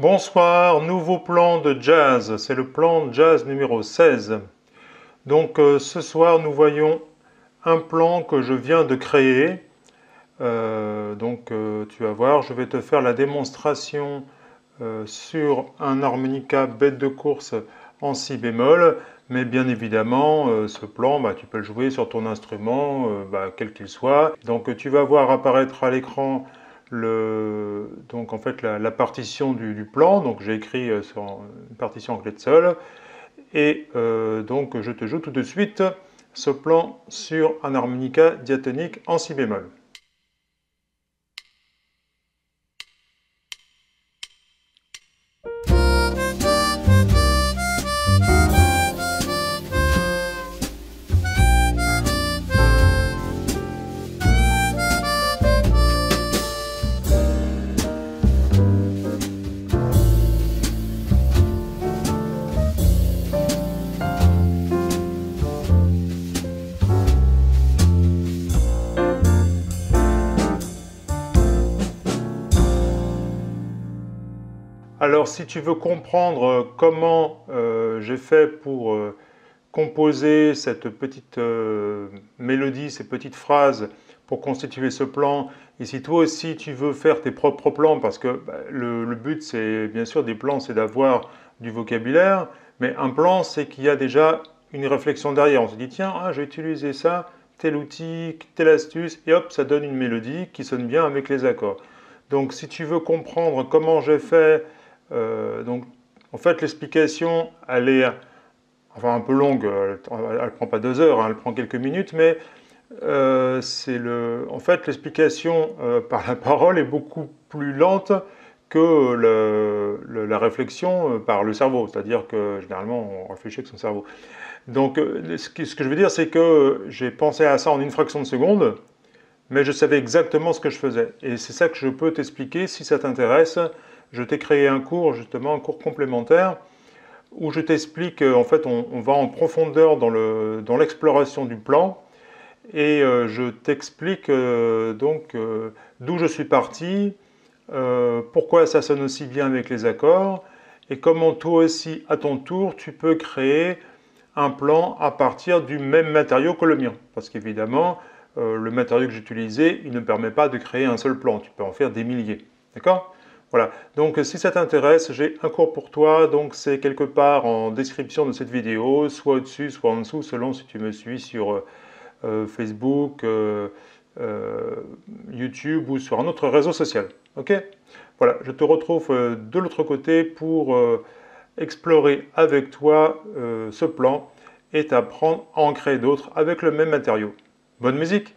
Bonsoir, nouveau plan de jazz, c'est le plan jazz numéro 16. Donc euh, ce soir nous voyons un plan que je viens de créer. Euh, donc euh, tu vas voir, je vais te faire la démonstration sur un harmonica bête de course en si bémol. Mais bien évidemment, ce plan, bah, tu peux le jouer sur ton instrument, bah, quel qu'il soit. Donc tu vas voir apparaître à l'écran donc en fait la, partition du, plan. Donc j'ai écrit euh, sur une partition en clé de sol. Et euh, donc je te joue tout de suite ce plan sur un harmonica diatonique en si bémol. Alors si tu veux comprendre euh, comment euh, j'ai fait pour euh, composer cette petite mélodie, ces petites phrases pour constituer ce plan, et si toi aussi tu veux faire tes propres plans, parce que bah, le, but c'est bien sûr des plans, c'est d'avoir du vocabulaire, mais un plan c'est qu'il y a déjà une réflexion derrière. On se dit tiens, ah, j'ai utilisé ça, tel outil, telle astuce, et hop, ça donne une mélodie qui sonne bien avec les accords. Donc si tu veux comprendre comment j'ai fait euh, donc, en fait, l'explication, elle est enfin un peu longue, elle ne prend pas deux heures, hein, elle prend quelques minutes, mais euh, le, en fait l'explication euh, par la parole est beaucoup plus lente que la réflexion par le cerveau, c'est-à-dire que généralement on réfléchit avec son cerveau. Donc ce que, ce que je veux dire, c'est que j'ai pensé à ça en une fraction de seconde, mais je savais exactement ce que je faisais. Et c'est ça que je peux t'expliquer si ça t'intéresse je t'ai créé un cours, justement, un cours complémentaire, où je t'explique, euh, en fait, on, va en profondeur dans l'exploration du plan, et euh, je t'explique euh, donc d'où je suis parti, pourquoi ça sonne aussi bien avec les accords, et comment toi aussi, à ton tour, tu peux créer un plan à partir du même matériau que le mien. Parce qu'évidemment, le matériau que j'utilisais, il ne permet pas de créer un seul plan, tu peux en faire des milliers. D'accord voilà, donc si ça t'intéresse, j'ai un cours pour toi, donc c'est quelque part en description de cette vidéo, soit au-dessus, soit en dessous, selon si tu me suis sur euh, euh, Facebook, euh, YouTube ou sur un autre réseau social. Ok Voilà, je te retrouve de l'autre côté pour explorer avec toi ce plan et t'apprendre à en créer d'autres avec le même matériau. Bonne musique